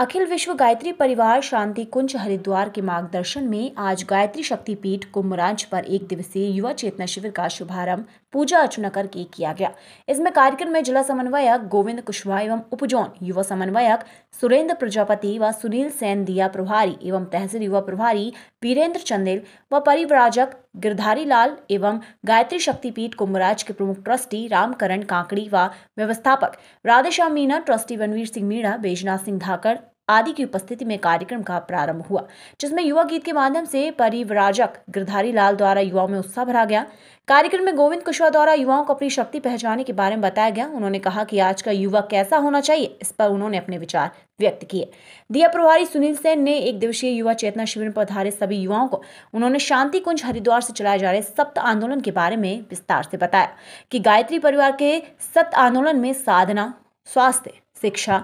अखिल विश्व गायत्री परिवार शांति कुंज हरिद्वार के मार्गदर्शन में आज गायत्री शक्ति पीठ कुंभ पर एक दिवसीय युवा चेतना शिविर का शुभारंभ पूजा अर्चना करके किया गया इसमें कार्यक्रम में जिला समन्वयक गोविंद कुशवाहा एवं उपजोन युवा समन्वयक सुरेंद्र प्रजापति व सुनील सेन दिया प्रभारी एवं तहसील युवा प्रभारी वीरेंद्र चंदेल व परिवराजक गिरधारी लाल एवं गायत्री शक्तिपीठ कुंभराज के प्रमुख ट्रस्टी रामकरण कांकड़ी व व्यवस्थापक राधेश्याम मीणा ट्रस्टी वनवीर सिंह मीणा बैजनाथ सिंह धाकड़ आदि की उपस्थिति में कार्यक्रम का प्रारंभ हुआ जिसमें युवा गीत के माध्यम से परिवराजक गिरधारी लाल द्वारा युवाओं में उत्साह भरा गया कार्यक्रम में गोविंद कुशवाहा द्वारा युवाओं को अपनी शक्ति पहचाने के बारे में बताया गया उन्होंने कहा कि आज का युवा कैसा होना चाहिए इस पर उन्होंने अपने विचार व्यक्त किए दिया प्रभारी सुनील सेन ने एक दिवसीय युवा चेतना शिविर पर आधारित सभी युवाओं को उन्होंने शांति कुंज हरिद्वार से चलाए जा रहे सप्त आंदोलन के बारे में विस्तार से बताया कि गायत्री परिवार के सप्त आंदोलन में साधना स्वास्थ्य शिक्षा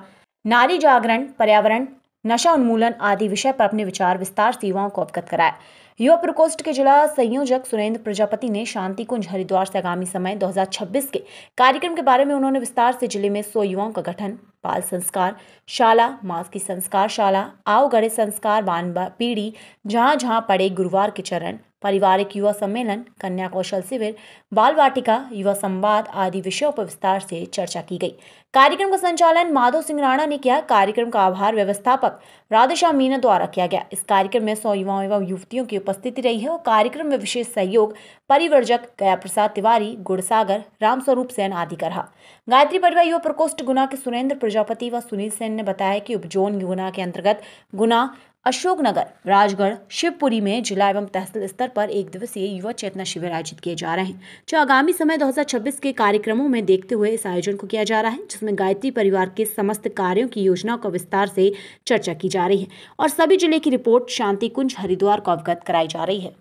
नारी जागरण पर्यावरण नशा उन्मूलन आदि विषय पर अपने विचार विस्तार से युवाओं को अवगत कराया युवा प्रकोष्ठ के जिला संयोजक सुरेंद्र प्रजापति ने शांति कुंज हरिद्वार से आगामी समय 2026 के कार्यक्रम के बारे में उन्होंने विस्तार से जिले में सौ युवाओं का गठन बाल संस्कार शाला मास की संस्कार शाला आओ गढ़े संस्कार बानबा पीढ़ी जहाँ जहाँ पड़े गुरुवार के चरण पारिवारिक युवा सम्मेलन कन्या कौशल शिविर बाल वाटिका युवा संवाद आदि विषयों पर विस्तार से चर्चा की गई कार्यक्रम का संचालन माधव सिंह राणा ने किया कार्यक्रम का आभार व्यवस्थापक राधेश्याम मीना द्वारा किया गया इस कार्यक्रम में सौ युवाओं एवं युवतियों की उपस्थिति रही है और कार्यक्रम में विशेष सहयोग परिवर्जक गया प्रसाद तिवारी गुड़सागर रामस्वरूप सेन आदि का रहा गायत्री परिवार युवा प्रकोष्ठ गुना के सुरेंद्र प्रजापति व सुनील सेन ने बताया कि उपजोन गुना के अंतर्गत गुना अशोकनगर राजगढ़ शिवपुरी में जिला एवं तहसील स्तर पर एक दिवसीय युवा चेतना शिविर आयोजित किए जा रहे हैं जो आगामी समय 2026 के कार्यक्रमों में देखते हुए इस आयोजन को किया जा रहा है जिसमें गायत्री परिवार के समस्त कार्यों की योजनाओं का विस्तार से चर्चा की जा रही है और सभी जिले की रिपोर्ट शांति कुंज हरिद्वार को अवगत कराई जा रही है